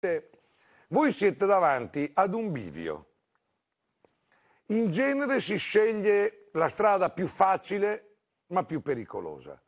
Presidente, voi siete davanti ad un bivio. In genere si sceglie la strada più facile ma più pericolosa.